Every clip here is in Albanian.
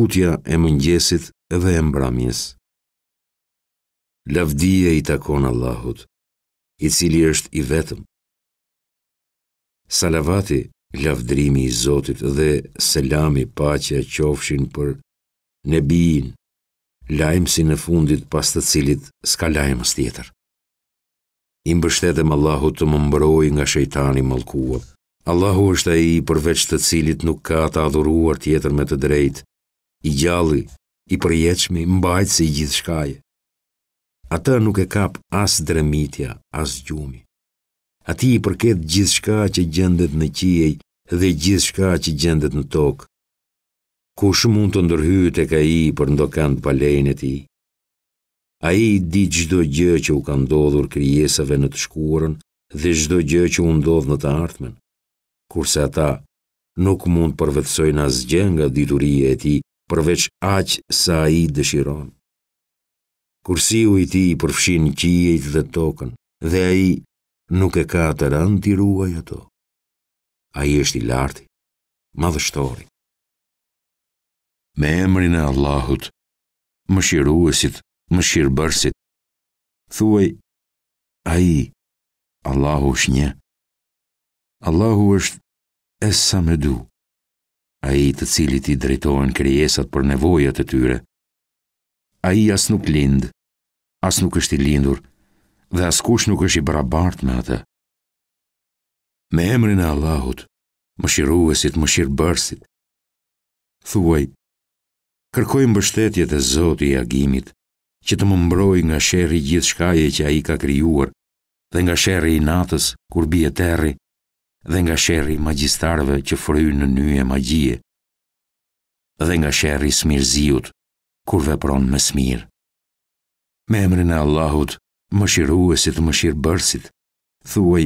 lutja e mëngjesit dhe e mbramjes. Lavdia i takon Allahut, i cili është i vetëm. Salavati, lavdrimi i Zotit dhe selami paqja qofshin për nebiin, lajmë si në fundit pas të cilit s'ka lajmë së tjetër. I mbështetëm Allahut të më mbroj nga shejtani mëllkuat Allahu është a i përveç të cilit nuk ka të adhuruar tjetër me të drejtë, i gjalli, i përjeqmi, mbajtë si gjithë shkaje. Ata nuk e kap as dremitja, as gjumi. A ti i përket gjithë shka që gjendet në qiej dhe gjithë shka që gjendet në tokë. Kush mund të ndërhyjt e ka i për ndokant palejnë e ti? A i di gjdo gjë që u ka ndodhur kryesave në të shkurën dhe gjdo gjë që u ndodhë në të artmen, kurse ata nuk mund përvetsojnë as gjenga diturije e ti, përveç aqë sa a i dëshiron. Kursiu i ti i përfshin qijet dhe tokën, dhe a i nuk e ka të rënd t'i ruaj ato. A i është i larti, madhështori. Me emrin e Allahut, më shiruesit, më shirëbërsit, thuaj, a i, Allahu është një, Allahu është esa me duë a i të cilit i drejtojnë krijesat për nevojat e tyre. A i as nuk lindë, as nuk është i lindur, dhe as kush nuk është i brabart me atë. Me emrin e Allahut, më shiruesit, më shirë bërsit, thuaj, kërkojmë bështetje të zotë i agimit, që të më mbroj nga sheri gjithë shkaje që a i ka kryuar, dhe nga sheri i natës, kur bie terri, dhe nga sherri magjistarëve që fryjnë në një e magjie, dhe nga sherri smirziut, kur vepron me smirë. Me emrin e Allahut, më shiruesit, më shirë bërsit, thuaj,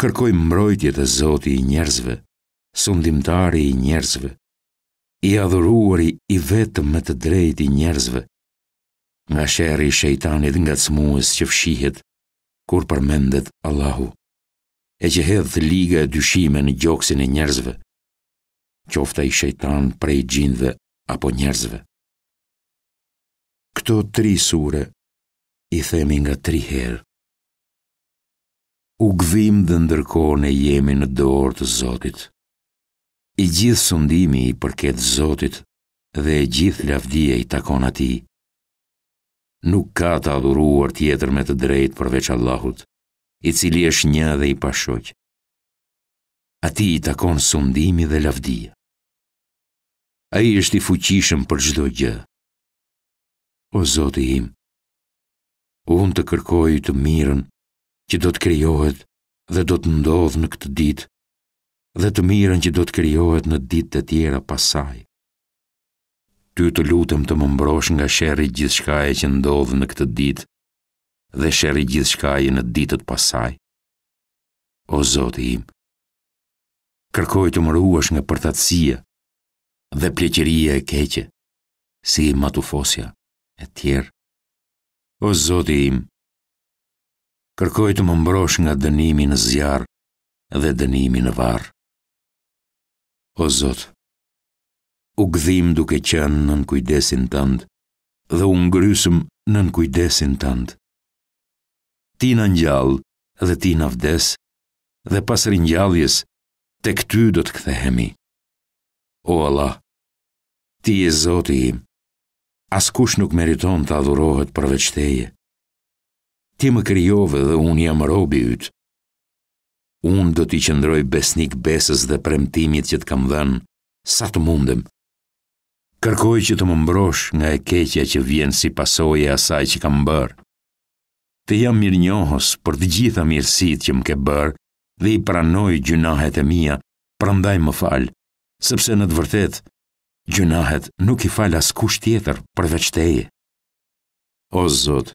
kërkoj mbrojtje të zoti i njerëzve, sundimtari i njerëzve, i adhuruari i vetëm me të drejt i njerëzve, nga sherri i shejtanit nga të smuës që fshihet, kur përmendet Allahu e që hedhë liga e dyshime në gjoksin e njerëzve, qofta i shejtan prej gjindve apo njerëzve. Këto tri sure i themi nga tri herë. U gvim dhe ndërkohë ne jemi në dorë të Zotit. I gjithë sundimi i përket Zotit dhe e gjithë lavdia i takon ati. Nuk ka të adhuruar tjetër me të drejt përveç Allahut i cili është një dhe i pashoqë. A ti i takon sundimi dhe lavdia. A i është i fuqishëm për gjdo gjë. O Zotë im, unë të kërkoj të mirën që do të kryohet dhe do të ndodhë në këtë ditë dhe të mirën që do të kryohet në ditë të tjera pasaj. Ty të lutëm të më mbrosh nga sherri gjithë shkaj që ndodhë në këtë ditë dhe sheri gjithë shka në ditët pasaj. O Zotë im, kërkoj të ruash nga përtatsia dhe pleqeria e keqe, si i matufosja e tjerë. O Zotë im, kërkoj të më mbrosh nga dënimi në zjarë dhe dënimi në varë. O Zotë, u gdhim duke qenë nën kujdesin tëndë dhe u ngrysëm nën kujdesin tëndë ti në njallë dhe ti në vdes, dhe pas rinjalljes, të këty do të këthehemi. O Allah, ti e zoti im, askush nuk meriton të adhurohet përveçteje. Ti më kryove dhe unë jam robi ytë. Unë do t'i qëndroj besnik besës dhe premtimit që t'kam dhenë, sa të mundem. Kërkoj që të më mbrosh nga e keqja që vjen si pasoje asaj që kam bërë të jam mirë njohës për të gjitha mirësit që më ke bërë dhe i pranoj gjunahet e mija, prandaj më falë, sepse në të vërtet, gjunahet nuk i falë as kush tjetër përveç teje. O Zot,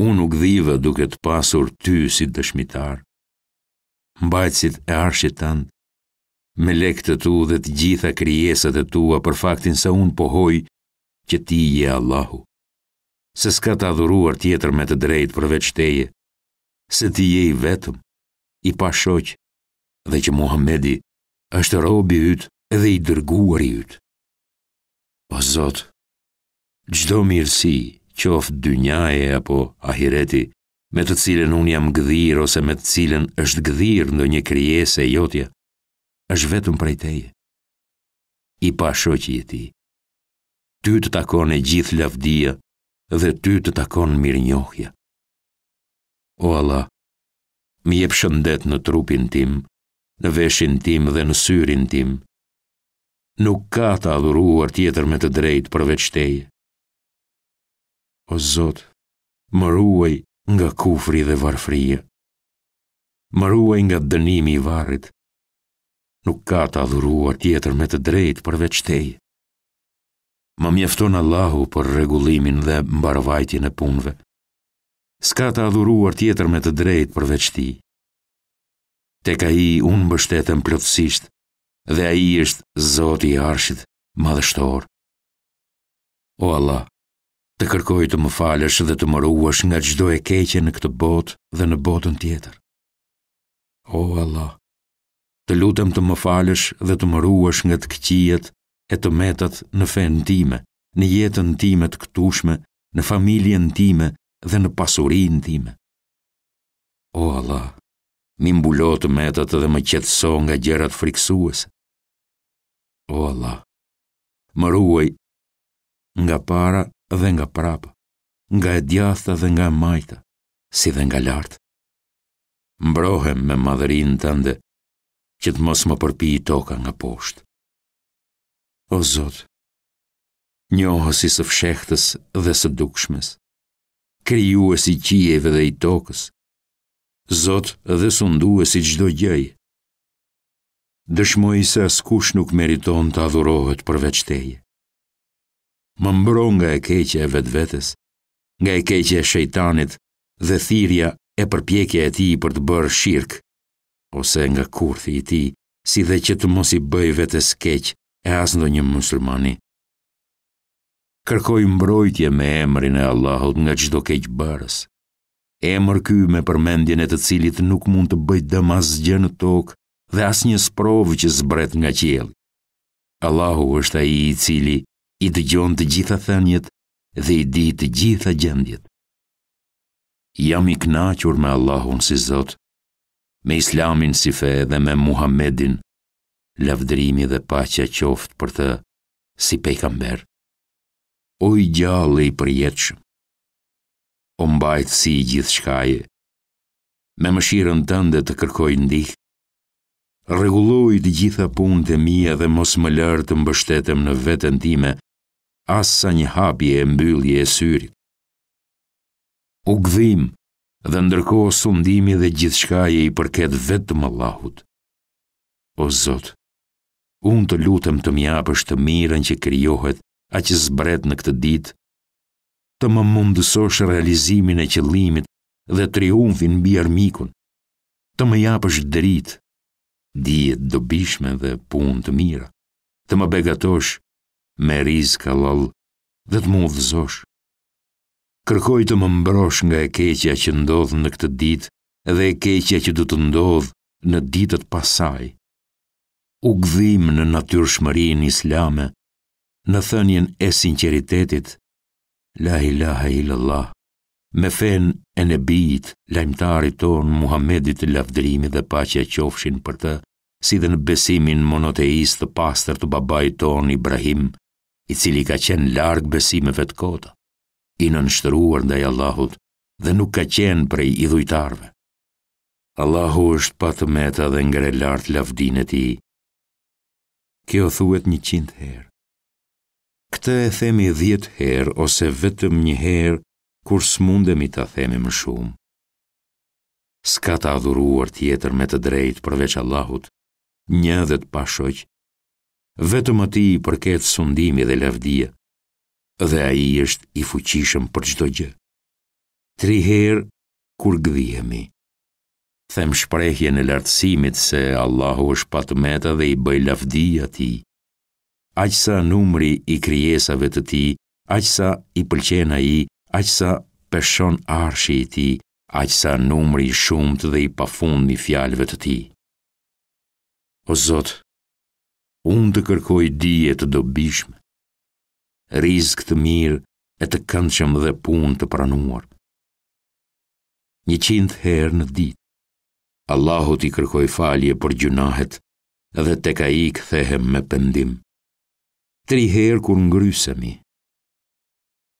unë u gdhive duke të pasur ty si dëshmitar. Mbajtësit e arshit me lekë të tu dhe të gjitha kryesat e tua për faktin se unë pohoj që ti je Allahu se s'ka të adhuruar tjetër me të drejt përveç teje, se ti je i vetëm, i pashoqë, dhe që Muhammedi është robi ytë edhe i dërguar i ytë. O po Zotë, gjdo mirësi, qoftë dynjaje apo ahireti, me të cilën unë jam gëdhir ose me të cilën është gëdhir ndo një kryese e jotja, është vetëm prej teje. I pashoqi e ti. Ty të takon e gjithë lavdia dhe ty të takon mirë njohja. O Allah, mi jep shëndet në trupin tim, në veshin tim dhe në syrin tim. Nuk ka të adhuruar tjetër me të drejt për veçteje. O Zot, më ruaj nga kufri dhe varfrije. Më ruaj nga dënimi i varrit. Nuk ka të adhuruar tjetër me të drejt për veçteje. Më mjefton Allahu për regullimin dhe mbarvajtjën e punve. Ska të adhuruar tjetër me të drejt për veçti. Te ka i unë bështetën plëtsisht dhe a i është zoti arshit madhështor. O Allah, të kërkoj të më falësh dhe të më ruash nga gjdo e keqe në këtë botë dhe në botën tjetër. O Allah, të lutem të më falësh dhe të më ruash nga të këqijet e të metat në fenë time, në jetën time të këtushme, në familjen time dhe në pasurin time. O Allah, mi mbulo të metat dhe më qetëso nga gjerat friksues. O Allah, më ruaj nga para dhe nga prapë, nga e djatha dhe nga majta, si dhe nga lartë. Mbrohem me të tënde, që të mos më përpi i toka nga poshtë. O Zot, njohës i së fshehtës dhe së dukshmes, kryu e si qijeve dhe i tokës, Zot dhe sundu e si gjdo gjëj, dëshmoj se askush nuk meriton të adhurohet për veçteje. Më mbron nga e keqe e vetë vetës, nga e keqe e shejtanit dhe thirja e përpjekje e ti për të bërë shirkë, ose nga kurthi i ti, si dhe që të mos i bëj vetës keqë, e asndo një muslimani. Kërkoj mbrojtje me emrin e Allahot nga qdo keqë barës. Emër ky me përmendjen e të cilit nuk mund të bëjt dëmas gjë në tokë dhe as një sprovë që zbret nga qjelë. Allahu është a i i cili i të gjonë të gjitha thënjet dhe i di të gjitha gjendjet. Jam i knaqur me Allahun si Zotë, me Islamin si fe dhe me Muhammedin lavdrimi dhe pacja qoftë për të si pejkamber. O i gjallë i përjetëshëm, o mbajtë si i gjithë shkaje, me mëshirën tënde të kërkoj ndihë, regulloj të gjitha punë të mija dhe mos më lërë të mbështetem në vetën time, asa një hapje e mbyllje e syrit. U gdhim dhe ndërkohë sundimi dhe gjithë shkaje i përket vetë më lahut. O Zotë, unë të lutëm të mjapësh të mirën që kryohet, a që zbret në këtë ditë, të më mundësosh realizimin e qëllimit dhe triumfin bi armikun, të më japësh dritë, dijet dobishme dhe punë të mira, të më begatosh me rizë ka dhe të më vëzosh. Kërkoj të më mbrosh nga e keqja që ndodhë në këtë ditë dhe e keqja që du të ndodhë në ditët pasajë, u gdhim në natyrë shmërin islame, në thënjen e sinceritetit, la ilaha ilallah, me fen e në bit, ton, tonë Muhammedit të dhe pa që e qofshin për të, si dhe në besimin monoteist të pastër të babaj tonë Ibrahim, i cili ka qenë largë besimeve të kota, i në nështëruar ndaj Allahut dhe nuk ka qenë prej idhujtarve. Allahu është patë meta dhe ngre lartë e ti, Kjo thuet një qindë herë. Këtë e themi dhjetë herë ose vetëm një herë kur s'mundemi të themi më shumë. S'ka të adhuruar tjetër me të drejtë përveç Allahut, një dhe të pashoqë. Vetëm ati i përket sundimi dhe lavdia, dhe a i është i fuqishëm për gjdo gjë. Tri herë kur gdhjemi them shprejhje në lartësimit se Allahu është meta dhe i bëj lavdi ati. Aqësa numri i kryesave të ti, aqësa i pëlqena i, aqësa peshon arshi i ti, aqësa numri i shumët dhe i pafund një fjalëve të ti. O Zotë, unë të kërkoj dije të dobishme, rizk të mirë e të këndshëm dhe pun të pranuar. Një qindë herë në ditë, Allahu t'i kërkoj falje për gjunahet dhe te ka i këthehem me pendim. Tri herë kur ngrysemi,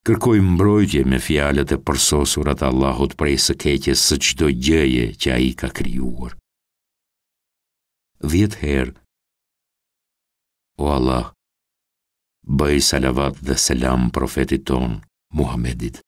kërkoj mbrojtje me fjalët e përsosurat Allahut prej së keqe së qdo gjeje që a i ka kryuar. Dhjetë herë, o Allah, bëj salavat dhe selam profetit ton, Muhammedit.